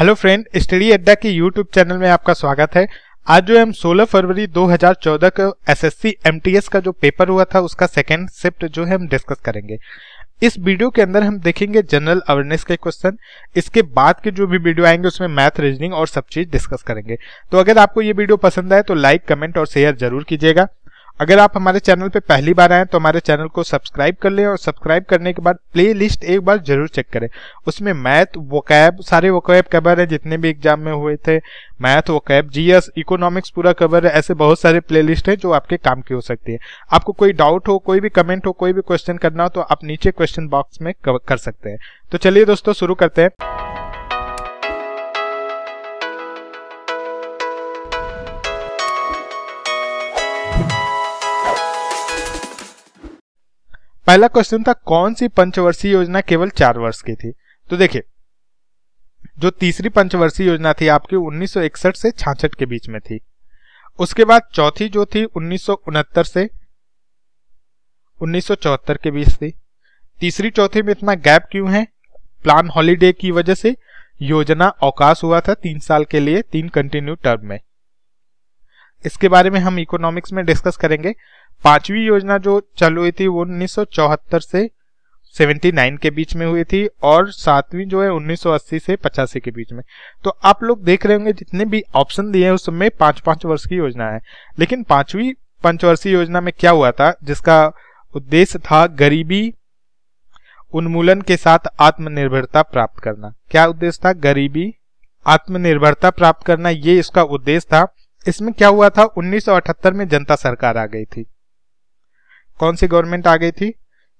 hello friend study अड्डा के YouTube channel में आपका स्वागत है आज जो हम 16 फरवरी 2014 को एसएससी एमटीएस का जो पेपर हुआ था उसका सेकेंड शिफ्ट जो है हम डिस्कस करेंगे इस वीडियो के अंदर हम देखेंगे जनरल अवेयरनेस के क्वेश्चन इसके बाद के जो भी वीडियो आएंगे उसमें मैथ रीजनिंग और सब चीज डिस्कस करेंगे तो अगर आपको ये वीडियो पसंद आए तो लाइक कमेंट और शेयर जरूर कीजिएगा अगर आप हमारे चैनल पर पहली बार आए तो हमारे चैनल को सब्सक्राइब कर लें और सब्सक्राइब करने के बाद प्ले लिस्ट एक बार जरूर चेक करें उसमें मैथ वोकैब सारे वोकैब कवर है जितने भी एग्जाम में हुए थे मैथ वोकैब जीएस इकोनॉमिक्स पूरा कवर है ऐसे बहुत सारे प्ले लिस्ट है जो आपके काम की हो सकती है आपको कोई डाउट हो कोई भी कमेंट हो कोई भी क्वेश्चन करना हो तो आप नीचे क्वेश्चन बॉक्स में कर सकते हैं तो चलिए दोस्तों शुरू करते हैं पहला क्वेश्चन था कौन सी पंचवर्षीय योजना केवल चार वर्ष की थी तो देखिए जो तीसरी पंचवर्षीय योजना थी आपकी 1961 से छाछठ के बीच में थी उसके बाद चौथी जो थी उन्नीस से उन्नीस के बीच थी तीसरी चौथी में इतना गैप क्यों है प्लान हॉलीडे की वजह से योजना अवकाश हुआ था तीन साल के लिए तीन कंटिन्यू टर्म में इसके बारे में हम इकोनॉमिक्स में डिस्कस करेंगे पांचवी योजना जो चालू हुई थी वो 1974 से 79 के बीच में हुई थी और सातवीं जो है 1980 से पचासी के बीच में तो आप लोग देख रहे होंगे जितने भी ऑप्शन दिए हैं उसमें पांच पांच वर्ष की योजना है लेकिन पांचवी पंचवर्षीय योजना में क्या हुआ था जिसका उद्देश्य था गरीबी उन्मूलन के साथ आत्मनिर्भरता प्राप्त करना क्या उद्देश्य था गरीबी आत्मनिर्भरता प्राप्त करना ये इसका उद्देश्य था इसमें क्या हुआ था 1978 में जनता सरकार आ गई थी कौन सी गवर्नमेंट आ गई थी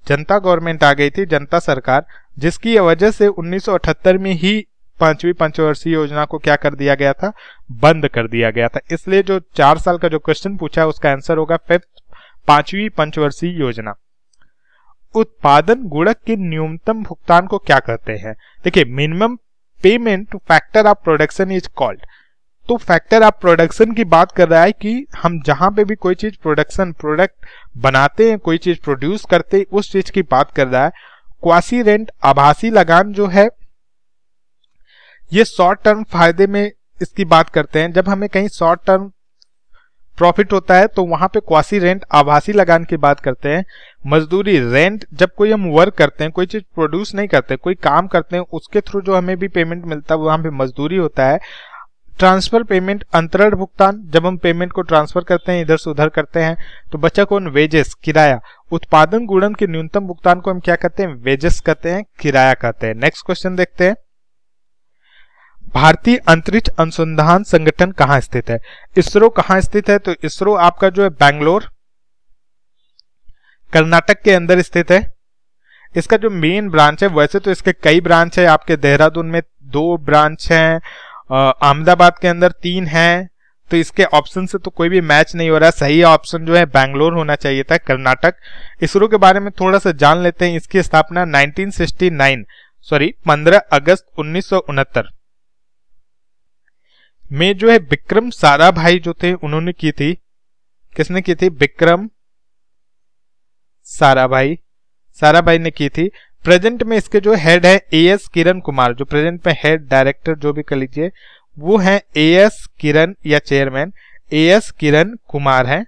जनता गवर्नमेंट आ गई थी जनता सरकार जिसकी वजह से 1978 में ही पांचवी पंचवर्षीय योजना को क्या कर दिया गया था बंद कर दिया गया था इसलिए जो चार साल का जो क्वेश्चन पूछा है उसका आंसर होगा फिफ्थ पांचवी पंचवर्षीय योजना उत्पादन गुणक के न्यूनतम भुगतान को क्या कहते हैं देखिए minimum payment to factor of production is called तो फैक्टर आप प्रोडक्शन की बात कर रहा है कि हम जहां पे भी कोई चीज प्रोडक्शन प्रोडक्ट बनाते हैं कोई चीज प्रोड्यूस करते हैं उस चीज की बात कर रहा है क्वासी रेंट आभासी लगान जो है ये शॉर्ट टर्म फायदे में इसकी बात करते हैं जब हमें कहीं शॉर्ट टर्म प्रॉफिट होता है तो वहां पे क्वासी रेंट आभासी लगान की बात करते हैं मजदूरी रेंट जब कोई हम वर्क करते हैं कोई चीज प्रोड्यूस नहीं करते कोई काम करते हैं उसके थ्रू जो हमें भी पेमेंट मिलता है वहां पे मजदूरी होता है ट्रांसफर पेमेंट अंतरण भुगतान जब हम पेमेंट को ट्रांसफर करते हैं इधर से उधर करते हैं तो बचा कौन वेजेस किराया उत्पादन गुणन के न्यूनतम भुगतान को हम क्या कहते हैं वेजेस कहते हैं किराया कहते हैं नेक्स्ट क्वेश्चन देखते हैं भारतीय अंतरिक्ष अनुसंधान संगठन कहां स्थित है इसरो कहां स्थित है तो इसरो आपका जो है बैंगलोर कर्नाटक के अंदर स्थित है इसका जो मेन ब्रांच है वैसे तो इसके कई ब्रांच है आपके देहरादून में दो ब्रांच हैं अहमदाबाद के अंदर तीन हैं तो इसके ऑप्शन से तो कोई भी मैच नहीं हो रहा सही ऑप्शन जो है बैंगलोर होना चाहिए था कर्नाटक इसरो के बारे में थोड़ा सा जान लेते हैं इसकी स्थापना 1969 सॉरी 15 अगस्त उन्नीस में जो है विक्रम सारा भाई जो थे उन्होंने की थी किसने की थी विक्रम सारा भाई सारा भाई ने की थी प्रेजेंट में इसके जो हेड है ए एस किरण कुमार जो प्रेजेंट में हेड डायरेक्टर जो भी कर लीजिए वो है ए एस किरण या chairman A S Kiran Kumar है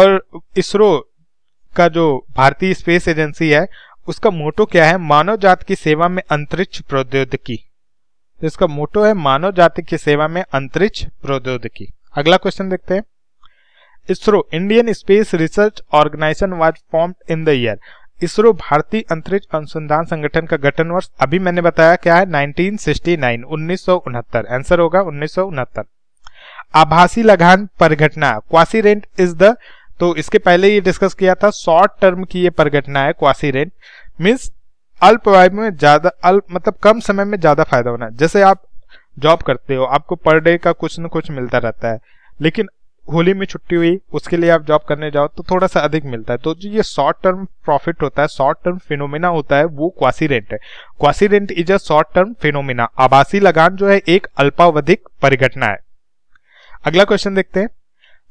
और इसरो का जो भारतीय स्पेस एजेंसी है उसका मोटो क्या है मानव जाति की सेवा में अंतरिक्ष प्रौद्योगिकी तो इसका मोटो है मानव जाति की सेवा में अंतरिक्ष प्रौद्योगिकी अगला क्वेश्चन देखते हैं ISRO Indian space research organisation was form in the year ISRO भारतीय अंतरिक्ष अनुसंधान संगठन का गठन वर्ष अभी मैंने बताया क्या है 1969 1969 आंसर होगा उन्नीस आभासी लगान परिघटना क्वासी रेंट इज द तो इसके पहले ये डिस्कस किया था शॉर्ट टर्म की ये परिघटना है क्वासी रेंट मीन्स अल्प आय में ज्यादा अल्प मतलब कम समय में ज्यादा फायदा होना जैसे आप जॉब करते हो आपको पर डे का कुछ न कुछ मिलता रहता है लेकिन होली में छुट्टी हुई उसके लिए आप जॉब करने जाओ तो थोड़ा सा अधिक मिलता है तो जो ये शॉर्ट टर्म प्रॉफिट होता है शॉर्ट टर्म फिनोमिना होता है वो क्वासी रेंट है quasi rent is a short term phenomena आभासी लगान जो है एक अल्पावधिक परिघटना है अगला क्वेश्चन देखते हैं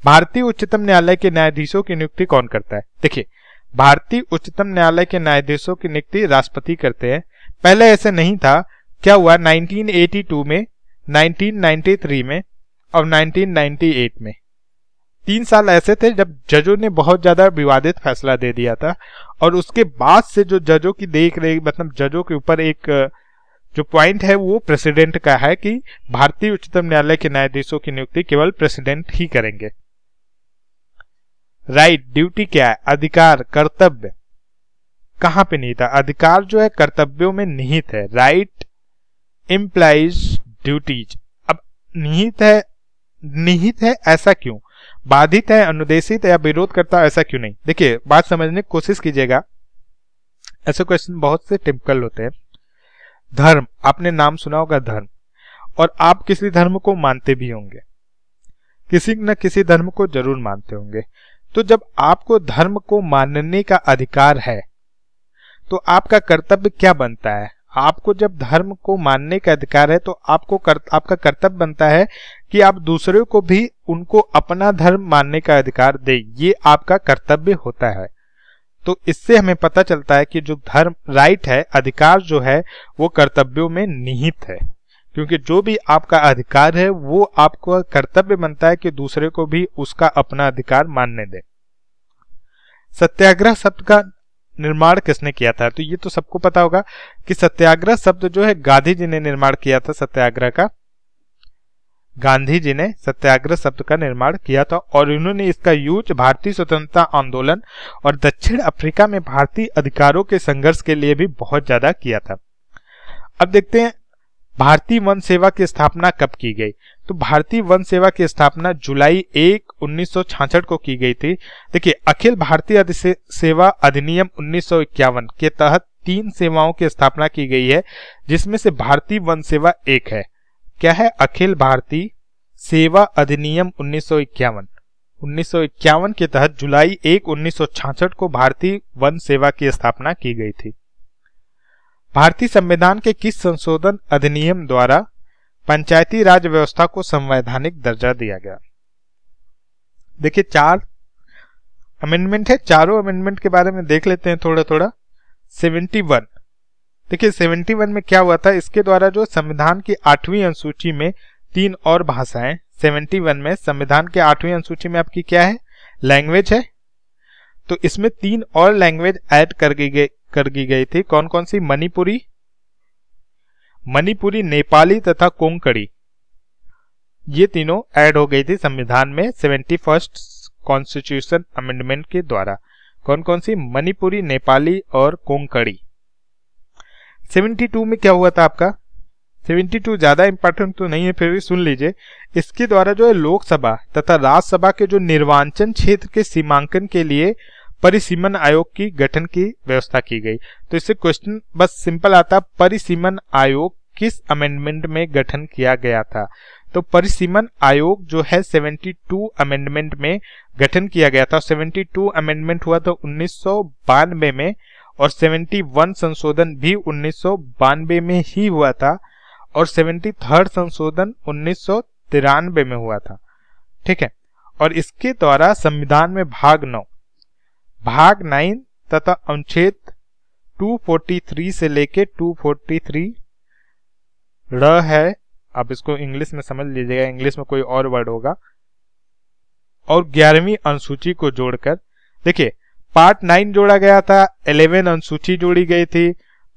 भारतीय उच्चतम न्यायालय के न्यायाधीशों की नियुक्ति कौन करता है देखिए भारतीय उच्चतम न्यायालय के न्यायाधीशों की नियुक्ति राष्ट्रपति करते हैं पहले ऐसे नहीं था क्या हुआ 1982 में 1993 में और 1998 में तीन साल ऐसे थे जब जजों ने बहुत ज्यादा विवादित फैसला दे दिया था और उसके बाद से जो जजों की देख रेख मतलब जजों के ऊपर एक जो पॉइंट है वो प्रेसिडेंट का है कि भारतीय उच्चतम न्यायालय के न्यायाधीशों की नियुक्ति केवल प्रेसिडेंट ही करेंगे राइट right, ड्यूटी क्या है अधिकार कर्तव्य कहां पे नहीं था अधिकार जो है कर्तव्यों में निहित है राइट इम्प्लाइज ड्यूटीज अब निहित है निहित है ऐसा क्यों बाधित है अनुदेशित या विरोध करता ऐसा क्यों नहीं देखिए बात समझने की कोशिश कीजिएगा ऐसे क्वेश्चन बहुत से टिपिकल होते हैं धर्म आपने नाम सुना होगा धर्म और आप किसी धर्म को मानते भी होंगे किसी न किसी धर्म को जरूर मानते होंगे तो जब आपको धर्म को मानने का अधिकार है तो आपका कर्तव्य क्या बनता है आपको जब धर्म को मानने का अधिकार है तो आपको कर, आपका कर्तव्य बनता है कि आप दूसरे को भी उनको अपना धर्म मानने का अधिकार दे ये आपका कर्तव्य होता है तो इससे हमें पता चलता है कि जो धर्म राइट है अधिकार जो है वो कर्तव्यों में निहित है क्योंकि जो भी आपका अधिकार है वो आपको कर्तव्य बनता है कि दूसरे को भी उसका अपना अधिकार मानने दे सत्याग्रह शब्द का निर्माण किसने किया था तो ये तो सबको पता होगा कि सत्याग्रह शब्द जो है गांधी जी ने निर्माण किया था सत्याग्रह का गांधी जी ने सत्याग्रह शब्द का निर्माण किया था और इन्होंने इसका यूज भारतीय स्वतंत्रता आंदोलन और दक्षिण अफ्रीका में भारतीय अधिकारों के संघर्ष के लिए भी बहुत ज्यादा किया था अब देखते हैं भारतीय वन सेवा की स्थापना कब की गई तो भारतीय वन सेवा की स्थापना जुलाई एक उन्नीस को की गई थी देखिए अखिल भारतीय सेवा अधिनियम उन्नीस के तहत तीन सेवाओं की स्थापना की गई है जिसमें से भारतीय वन सेवा एक है क्या है अखिल भारतीय सेवा अधिनियम उन्नीस 1951 के तहत जुलाई एक उन्नीस को भारतीय वन सेवा की स्थापना की गई थी भारतीय संविधान के किस संशोधन अधिनियम द्वारा पंचायती राज व्यवस्था को संवैधानिक दर्जा दिया गया देखिए चार अमेंडमेंट है चारों अमेंडमेंट के बारे में देख लेते हैं थोड़ा थोड़ा सेवेंटी वन देखिये सेवेंटी वन में क्या हुआ था इसके द्वारा जो संविधान की आठवीं अनुसूची में तीन और भाषाएं सेवेंटी वन में संविधान के आठवीं अनुसूची में आपकी क्या है लैंग्वेज है तो इसमें तीन और लैंग्वेज ऐड कर गई कर दी गई थी कौन कौन सी मणिपुरी मणिपुरी नेपाली तथा कोंकणी ये तीनों ऐड हो गई थी संविधान में सेवेंटी फर्स्ट कॉन्स्टिट्यूशन अमेंडमेंट के द्वारा कौन कौन सी मणिपुरी नेपाली और कोंकणी 72 में क्या हुआ था आपका 72 ज्यादा इंपॉर्टेंट तो नहीं है फिर भी सुन लीजिए इसके द्वारा जो है लोकसभा तथा राज्यसभा के जो निर्वाचन क्षेत्र के सीमांकन के लिए परिसीमन आयोग की गठन की व्यवस्था की गई तो इससे क्वेश्चन बस सिंपल आता परिसीमन आयोग किस अमेंडमेंट में गठन किया गया था तो परिसीमन आयोग जो है 72 अमेंडमेंट में गठन किया गया था 72 अमेंडमेंट हुआ था तो उन्नीस में और 71 संशोधन भी उन्नीस में ही हुआ था और सेवेंटी संशोधन उन्नीस में हुआ था ठीक है और इसके द्वारा संविधान में भाग नौ भाग नाइन तथा अनुच्छेद 243 से लेके 243 फोर्टी है आप इसको इंग्लिश में समझ लीजिएगा इंग्लिश में कोई और वर्ड होगा और ग्यारहवीं अनुसूची को जोड़कर देखिए पार्ट नाइन जोड़ा गया था इलेवन अनुसूची जोड़ी गई थी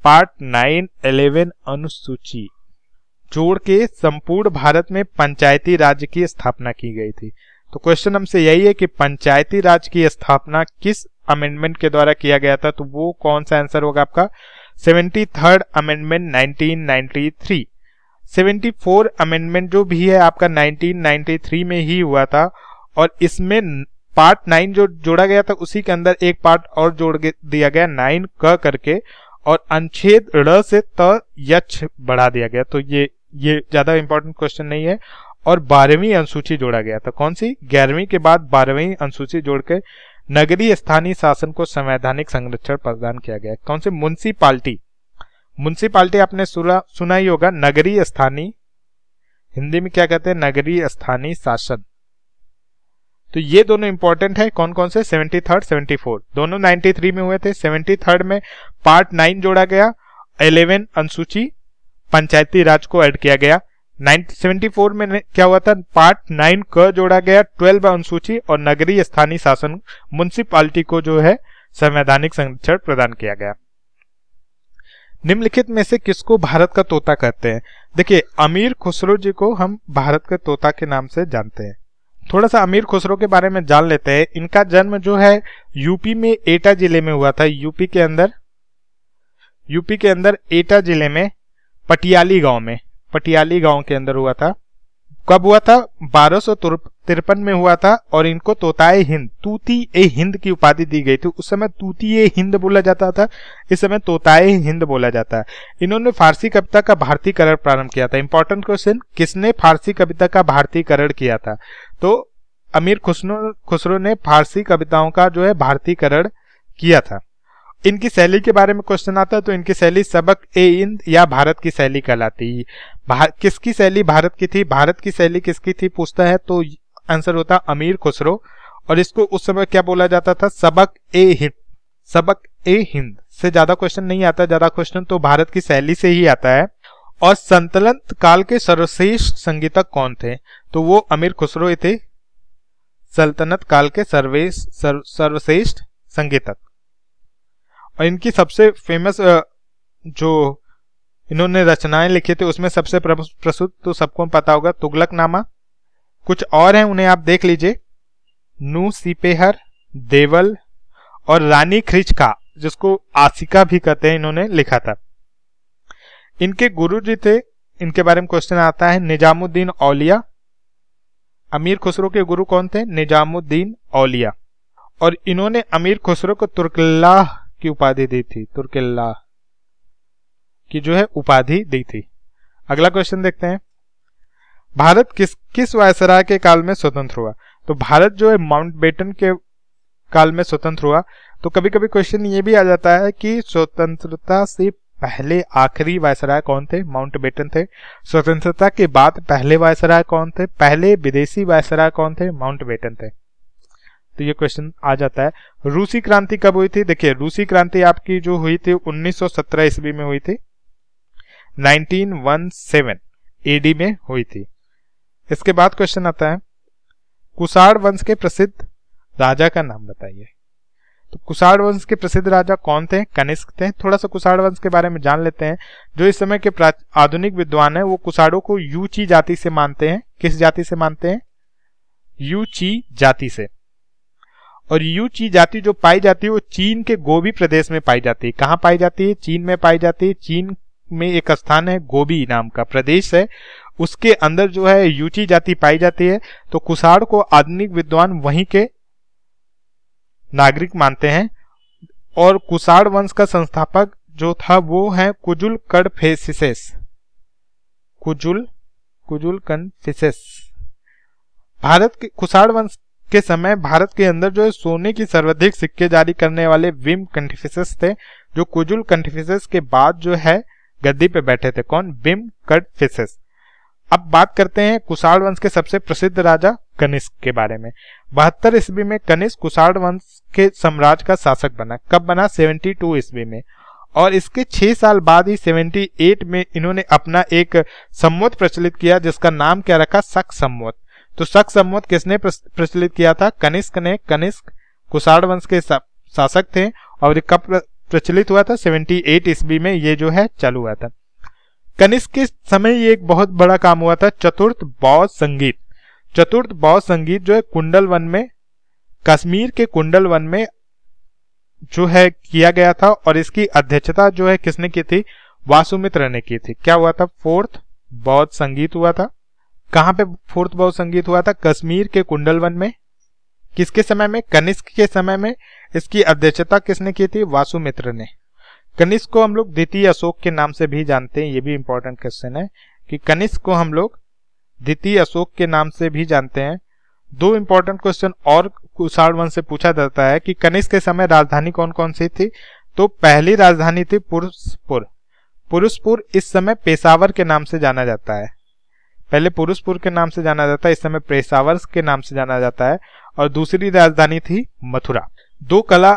पार्ट नाइन इलेवन अनुसूची जोड़ के संपूर्ण भारत में पंचायती राज की स्थापना की गई थी तो क्वेश्चन हमसे यही है कि पंचायती राज की स्थापना किस अमेंडमेंट के द्वारा किया गया था तो वो कौन सा आंसर होगा आपका seventy third amendment nineteen ninety three seventy four amendment जो भी है आपका नाइनटीन नाइनटी थ्री में ही हुआ था और इसमें पार्ट नाइन जो जोड़ा गया था उसी के अंदर एक पार्ट और जोड़ दिया गया नाइन क करके और अनुच्छेद ड से त यच बढ़ा दिया गया तो ये ये ज्यादा इंपॉर्टेंट क्वेश्चन नहीं है और बारहवीं अनुसूची जोड़ा गया था कौन सी ग्यारहवीं के बाद बारहवीं अनुसूची जोड़ के नगरीय स्थानीय शासन को संवैधानिक संरक्षण प्रदान किया गया कौन से म्यूनसिपाल्टी म्यूनसिपाल्टी आपने सुना ही होगा नगरीय स्थानीय हिंदी में क्या कहते हैं नगरीय स्थानीय शासन तो ये दोनों इंपॉर्टेंट है कौन कौन से सेवेंटी थर्ड सेवेंटी फोर दोनों नाइन्टी थ्री में हुए थे सेवेंटी थर्ड में पार्ट नाइन जोड़ा गया इलेवन अनुसूची पंचायती राज को ऐड किया गया 1974 में क्या हुआ था पार्ट नाइन क जोड़ा गया ट्वेल्व अनुसूची और नगरीय स्थानीय शासन म्यूनसिपालिटी को जो है संवैधानिक संरक्षण प्रदान किया गया निम्नलिखित में से किसको भारत का तोता कहते हैं देखिए अमीर खुसरो जी को हम भारत के तोता के नाम से जानते हैं थोड़ा सा अमीर खुसरो के बारे में जान लेते हैं इनका जन्म जो है यूपी में एटा जिले में हुआ था यूपी के अंदर यूपी के अंदर एटा जिले में पटियाली गांव में पटियाली गांव के अंदर हुआ था कब हुआ था बारह तिरपन में हुआ था और इनको तोताए हिंद तूती ए हिंद की उपाधि दी गई थी उस समय तूती ए हिंद बोला जाता था इस समय तोताए हिंद बोला जाता है इन्होंने फारसी कविता का भारतीकरण प्रारंभ किया था इंपॉर्टेंट क्वेश्चन किसने फारसी कविता का भारतीकरण किया था तो अमीर खुसरो खुसरो ने फारसी कविताओं का जो है भारतीकरण किया था इनकी शैली के बारे में क्वेश्चन आता है तो इनकी शैली सबक ए इंद या भारत की शैली कहलाती किसकी शैली भारत की थी भारत की शैली किसकी थी पूछता है तो आंसर होता अमीर खुसरो और इसको उस समय क्या बोला जाता था सबक ए हिंद सबक ए हिंद से ज्यादा क्वेश्चन नहीं आता ज्यादा क्वेश्चन तो भारत की शैली से ही आता है और संतलन काल के सर्वश्रेष्ठ संगीतक कौन थे तो वो अमीर खुसरो थे सल्तनत काल के सर्वेश सर्वश्रेष्ठ संगीतक और इनकी सबसे फेमस जो इन्होंने रचनाएं लिखी थी उसमें सबसे प्रसिद्ध तो सबको पता होगा तुगलक नामा कुछ और हैं उन्हें आप देख लीजिए नू सीपेहर देवल और रानी खिचका जिसको आसिका भी कहते हैं इन्होंने लिखा था इनके गुरु जी थे इनके बारे में क्वेश्चन आता है निजामुद्दीन औलिया अमीर खुसरो के गुरु कौन थे निजामुद्दीन औलिया और इन्होंने अमीर खुसरो को तुर्कल्लाह की उपाधि दी थी तुर्किल्ला की जो है उपाधि दी थी अगला क्वेश्चन देखते हैं भारत किस किस वायसराय के काल में स्वतंत्र हुआ तो भारत जो है माउंट बेटन के काल में स्वतंत्र हुआ तो कभी कभी क्वेश्चन ये भी आ जाता है कि स्वतंत्रता से पहले आखिरी वायसराय कौन थे माउंट बेटन थे स्वतंत्रता के बाद पहले वायसराय कौन थे पहले विदेशी वायसराय कौन थे माउंट बेटन थे तो ये क्वेश्चन आ जाता है रूसी क्रांति कब हुई थी देखिए रूसी क्रांति आपकी जो हुई थी 1917 ईस्वी में हुई थी 1917 एडी में हुई थी इसके बाद क्वेश्चन आता है कुसाड़ वंश के प्रसिद्ध राजा का नाम बताइए तो कुसाड़ वंश के प्रसिद्ध राजा कौन थे कनिष्क थे थोड़ा सा कुसाड़ वंश के बारे में जान लेते हैं जो इस समय के आधुनिक विद्वान है वो कुषाणों को यूची जाति से मानते हैं किस जाति से मानते हैं यूची जाति से और यू चीज जाति जो पाई जाती है वो चीन के गोभी प्रदेश में पाई जाती है कहाँ पाई जाती है चीन में पाई जाती है चीन में एक स्थान है गोभी नाम का प्रदेश है उसके अंदर जो है यूची जाति पाई जाती है तो कुसाड़ को आधुनिक विद्वान वहीं के नागरिक मानते हैं और कुसाड़ वंश का संस्थापक जो था वो है कुजुल कडफेसिसेस कुजुल कुजुल कन्फिसेस भारत के कुसाड़ वंश के समय भारत के अंदर जो है सोने की सर्वाधिक सिक्के जारी करने वाले विम कंटिफिस थे जो कुजुल कंटिफिस के बाद जो है गद्दी पे बैठे थे कौन विम कटफिस अब बात करते हैं कुशाल वंश के सबसे प्रसिद्ध राजा कनिष्क के बारे में बहत्तर ईस्वी में कनिष्क कुशाल वंश के साम्राज्य का शासक बना कब बना 72 ईस्वी में और इसके छह साल बाद ही 78 में इन्होंने अपना एक सम्मत प्रचलित किया जिसका नाम क्या रखा सक सम्मत तो शक सम्मत किसने प्रचलित किया था कनिष्क ने कनिष्क कुशाड़ वंश के शासक थे और कब प्रचलित हुआ था 78 ईस्वी में ये जो है चालू हुआ था कनिष्क के समय ये एक बहुत बड़ा काम हुआ था चतुर्थ बौद्ध संगीत चतुर्थ बौद्ध संगीत जो है कुंडल वन में कश्मीर के कुंडल वन में जो है किया गया था और इसकी अध्यक्षता जो है किसने की थी वासुमित्र ने की थी क्या हुआ था फोर्थ बौद्ध संगीत हुआ था कहां पे फोर्थ भाव संगीत हुआ था कश्मीर के कुंडलवन में किसके समय में कनिष्क के समय में इसकी अध्यक्षता किसने की थी वासुमित्र ने कनिष्क को हम लोग द्वितीय अशोक के नाम से भी जानते हैं ये भी इंपॉर्टेंट क्वेश्चन है कि कनिष्क को हम लोग द्वितीय अशोक के नाम से भी जानते हैं दो इंपॉर्टेंट क्वेश्चन और कुशाड़ वन से पूछा जाता है कि कनिष्क के समय राजधानी कौन कौन सी थी तो पहली राजधानी थी पुरुषपुर पुरुषपुर इस समय पेशावर के नाम से जाना जाता है पहले पुरुषपुर के नाम से जाना जाता है इस समय प्रेसावर्स के नाम से जाना जाता है और दूसरी राजधानी थी मथुरा दो कला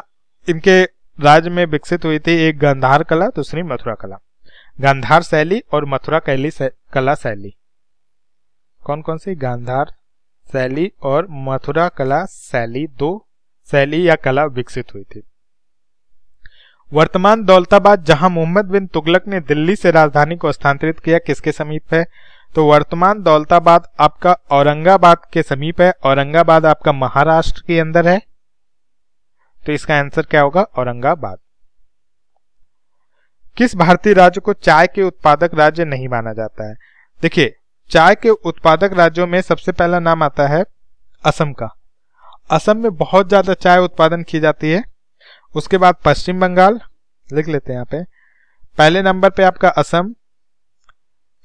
इनके राज्य में विकसित हुई थी एक गंधार कला दूसरी मथुरा कला गंधार शैली और मथुरा कैली कला शैली कौन कौन सी गंधार शैली और मथुरा कला शैली दो शैली या कला विकसित हुई थी वर्तमान दौलताबाद जहां मोहम्मद बिन तुगलक ने दिल्ली से राजधानी को स्थानांतरित किया किसके समीप है तो वर्तमान दौलताबाद आपका औरंगाबाद के समीप है औरंगाबाद आपका महाराष्ट्र के अंदर है तो इसका आंसर क्या होगा औरंगाबाद किस भारतीय राज्य को चाय के उत्पादक राज्य नहीं माना जाता है देखिए चाय के उत्पादक राज्यों में सबसे पहला नाम आता है असम का असम में बहुत ज्यादा चाय उत्पादन की जाती है उसके बाद पश्चिम बंगाल लिख लेते हैं यहाँ पे पहले नंबर पे आपका असम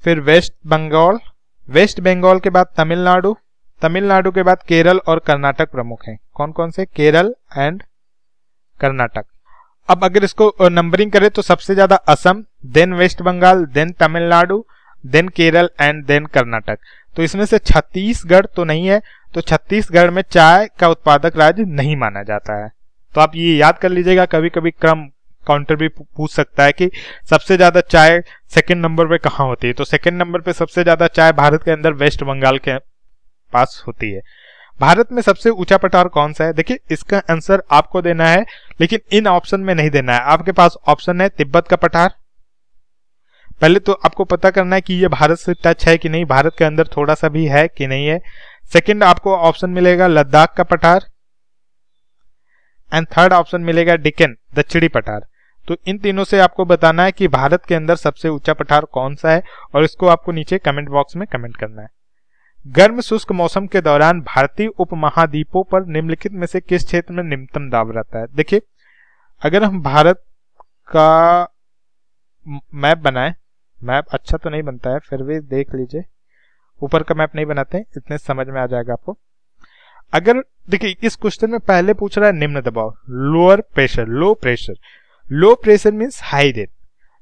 फिर वेस्ट बंगाल वेस्ट बंगाल के बाद तमिलनाडु तमिलनाडु के बाद केरल और कर्नाटक प्रमुख हैं कौन कौन से केरल एंड कर्नाटक अब अगर इसको नंबरिंग करें तो सबसे ज्यादा Assam then West Bengal then Tamil Nadu then Kerala and then Karnataka तो इसमें से छत्तीसगढ़ तो नहीं है तो छत्तीसगढ़ में चाय का उत्पादक राज्य नहीं माना जाता है तो आप ये याद कर लीजिएगा कभी कभी क्रम काउंटर भी पूछ सकता है कि सबसे ज्यादा चाय सेकंड नंबर पे कहाँ होती है तो सेकंड नंबर पे सबसे ज्यादा चाय भारत के अंदर वेस्ट बंगाल के पास होती है भारत में सबसे ऊंचा पठार कौन सा है देखिए इसका आंसर आपको देना है लेकिन इन ऑप्शन में नहीं देना है आपके पास ऑप्शन है तिब्बत का पठार पहले तो आपको पता करना है कि ये भारत से टच है कि नहीं भारत के अंदर थोड़ा सा भी है कि नहीं है सेकंड आपको ऑप्शन मिलेगा लद्दाख का पठार एंड थर्ड ऑप्शन मिलेगा डिकेन दक्षिणी पठार तो इन तीनों से आपको बताना है कि भारत के अंदर सबसे ऊंचा पठार कौन सा है और इसको आपको नीचे कमेंट बॉक्स में कमेंट करना है गर्म शुष्क मौसम के दौरान भारतीय उपमहाद्वीपों पर निम्नलिखित में से किस क्षेत्र में निम्नतम दाब रहता है देखिए अगर हम भारत का मैप बनाए मैप अच्छा तो नहीं बनता है फिर भी देख लीजिए ऊपर का मैप नहीं बनाते हैं इतने समझ में आ जाएगा आपको अगर देखिए इस क्वेश्चन में पहले पूछ रहा है निम्न दबाव lower pressure low pressure low pressure means high rate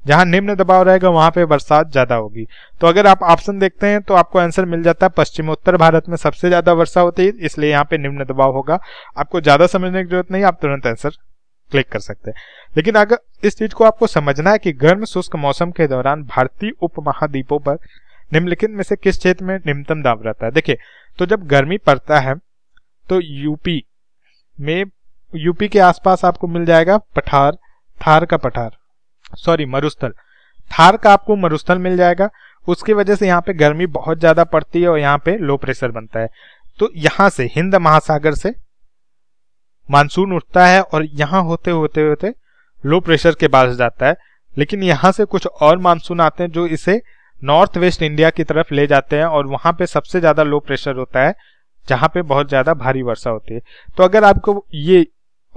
जहां निम्न दबाव रहेगा वहां पे बरसात ज्यादा होगी तो अगर आप ऑप्शन देखते हैं तो आपको आंसर मिल जाता है पश्चिमोत्तर भारत में सबसे ज्यादा वर्षा होती है इसलिए यहाँ पे निम्न दबाव होगा आपको ज्यादा समझने की जरूरत नहीं आप तुरंत आंसर क्लिक कर सकते हैं लेकिन अगर इस चीज को आपको समझना है कि गर्म शुष्क मौसम के दौरान भारतीय उप महाद्वीपों पर निम्नलिखित में से किस क्षेत्र में निम्नतम दाब रहता है देखिये तो जब गर्मी पड़ता है तो यूपी में यूपी के आसपास आपको मिल जाएगा पठार थार का पठार सॉरी मरुस्थल थार का आपको मरुस्थल मिल जाएगा उसकी वजह से यहाँ पे गर्मी बहुत ज्यादा पड़ती है और यहाँ पे लो प्रेशर बनता है तो यहां से हिंद महासागर से मानसून उठता है और यहां होते होते होते लो प्रेशर के बाद जाता है लेकिन यहां से कुछ और मानसून आते हैं जो इसे नॉर्थ वेस्ट इंडिया की तरफ ले जाते हैं और वहां पे सबसे ज्यादा लो प्रेशर होता है जहां पे बहुत ज्यादा भारी वर्षा होती है तो अगर आपको ये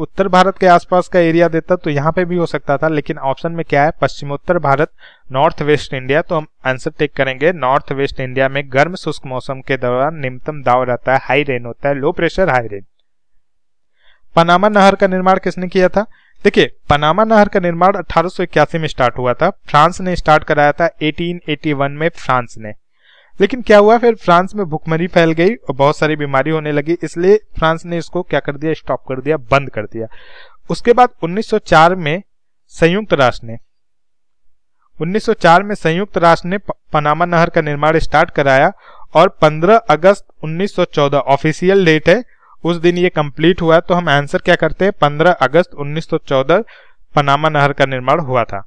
उत्तर भारत के आसपास का एरिया देता तो यहाँ पे भी हो सकता था लेकिन ऑप्शन में क्या है पश्चिमोत्तर भारत नॉर्थ वेस्ट इंडिया तो हम आंसर टेक करेंगे नॉर्थ वेस्ट इंडिया में गर्म शुष्क मौसम के दौरान निम्नतम दाव रहता है हाई रेन होता है low pressure high rain Panama नहर का निर्माण किसने किया था देखिये पनामा नहर का निर्माण अठारह में स्टार्ट हुआ था फ्रांस ने स्टार्ट कराया था एटीन में फ्रांस ने लेकिन क्या हुआ फिर फ्रांस में भुखमरी फैल गई और बहुत सारी बीमारी होने लगी इसलिए फ्रांस ने इसको क्या कर दिया स्टॉप कर दिया बंद कर दिया उसके बाद 1904 में संयुक्त राष्ट्र ने 1904 में संयुक्त राष्ट्र ने पनामा नहर का निर्माण स्टार्ट कराया और 15 अगस्त 1914 ऑफिशियल डेट है उस दिन ये कंप्लीट हुआ तो हम आंसर क्या करते हैं 15 अगस्त 1914 पनामा नहर का निर्माण हुआ था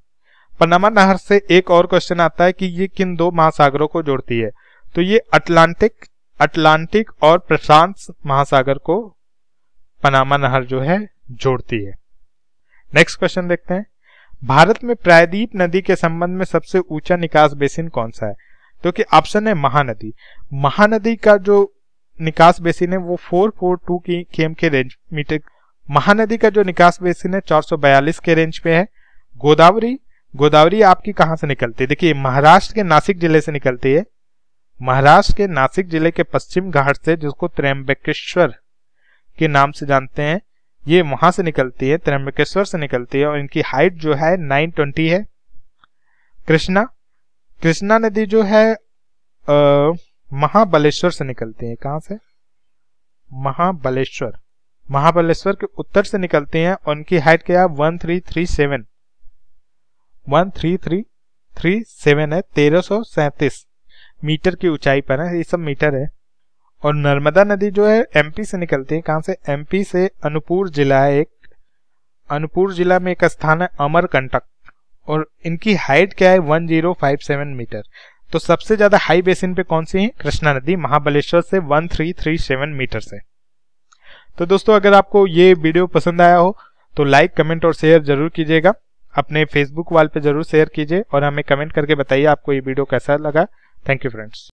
पनामा नहर से एक और क्वेश्चन आता है कि ये किन दो महासागरों को जोड़ती है तो ये अटलांटिक अटलांटिक और प्रशांत महासागर को पनामा नहर जो है जोड़ती है नेक्स्ट क्वेश्चन देखते हैं भारत में प्रायद्वीप नदी के संबंध में सबसे ऊंचा निकास बेसिन कौन सा है तो कि ऑप्शन है महानदी महानदी का जो निकास बेसिन है वो 442 की केम के रेंज मीटर महानदी का जो निकास बेसिन है 442 के रेंज पे है गोदावरी गोदावरी आपकी कहाँ से निकलती है देखिए महाराष्ट्र के नासिक जिले से निकलती है महाराष्ट्र के नासिक जिले के पश्चिम घाट से जिसको त्रम्बकेश्वर के नाम से जानते हैं ये वहां से निकलती है त्रम्बकेश्वर से निकलती है और इनकी हाइट जो है नाइन ट्वेंटी है कृष्णा कृष्णा नदी जो है महाबलेश्वर से निकलती है कहाँ से महाबलेश्वर महाबलेश्वर के उत्तर से निकलते हैं और उनकी हाइट क्या है one three three seven one three three three seven है तेरह सौ सैंतीस मीटर की ऊंचाई पर है ये सब मीटर है और नर्मदा नदी जो है एमपी से निकलती है कहाँ से एमपी से अनुपुर जिला है एक अनुपूर जिला में एक स्थान है अमरकंटक और इनकी हाइट क्या है one zero five seven metre तो सबसे ज्यादा हाई बेसिन पे कौन सी है कृष्णा नदी महाबलेश्वर से one three three seven metre से तो दोस्तों अगर आपको ये वीडियो पसंद आया हो तो लाइक कमेंट और शेयर जरूर कीजिएगा अपने फेसबुक वाल पे जरूर शेयर कीजिए और हमें कमेंट करके बताइए आपको ये वीडियो कैसा लगा थैंक यू फ्रेंड्स